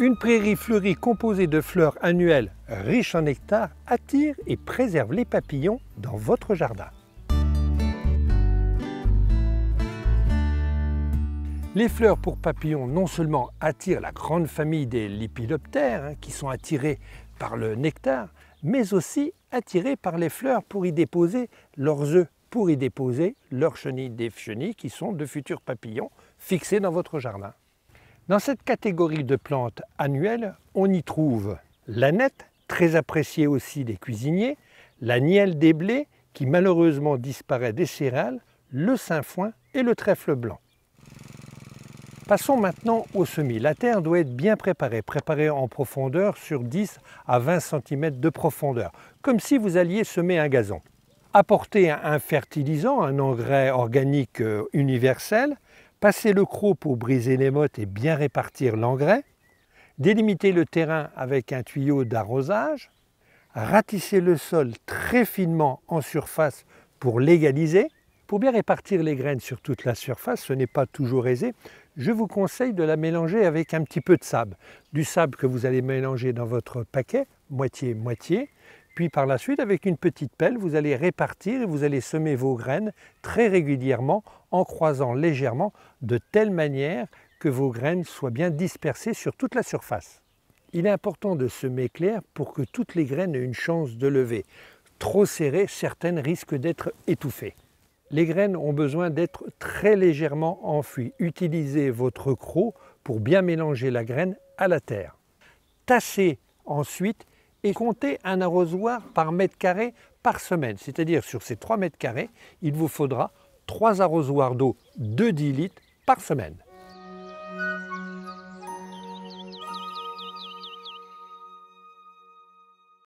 Une prairie fleurie composée de fleurs annuelles riches en nectar attire et préserve les papillons dans votre jardin. Les fleurs pour papillons non seulement attirent la grande famille des lipidoptères hein, qui sont attirés par le nectar, mais aussi attirés par les fleurs pour y déposer leurs œufs, pour y déposer leurs chenilles des chenilles qui sont de futurs papillons fixés dans votre jardin. Dans cette catégorie de plantes annuelles, on y trouve l'aneth, très appréciée aussi des cuisiniers, la nielle des blés, qui malheureusement disparaît des céréales, le sainfoin et le trèfle blanc. Passons maintenant au semis. La terre doit être bien préparée, préparée en profondeur sur 10 à 20 cm de profondeur, comme si vous alliez semer un gazon. Apportez un fertilisant, un engrais organique euh, universel, passer le croc pour briser les mottes et bien répartir l'engrais, délimiter le terrain avec un tuyau d'arrosage, ratisser le sol très finement en surface pour l'égaliser. Pour bien répartir les graines sur toute la surface, ce n'est pas toujours aisé, je vous conseille de la mélanger avec un petit peu de sable. Du sable que vous allez mélanger dans votre paquet, moitié-moitié, puis par la suite, avec une petite pelle, vous allez répartir et vous allez semer vos graines très régulièrement en croisant légèrement de telle manière que vos graines soient bien dispersées sur toute la surface. Il est important de semer clair pour que toutes les graines aient une chance de lever. Trop serrées, certaines risquent d'être étouffées. Les graines ont besoin d'être très légèrement enfouies. Utilisez votre croc pour bien mélanger la graine à la terre. Tassez ensuite et comptez un arrosoir par mètre carré par semaine. C'est-à-dire sur ces 3 mètres carrés, il vous faudra 3 arrosoirs d'eau de 10 litres par semaine.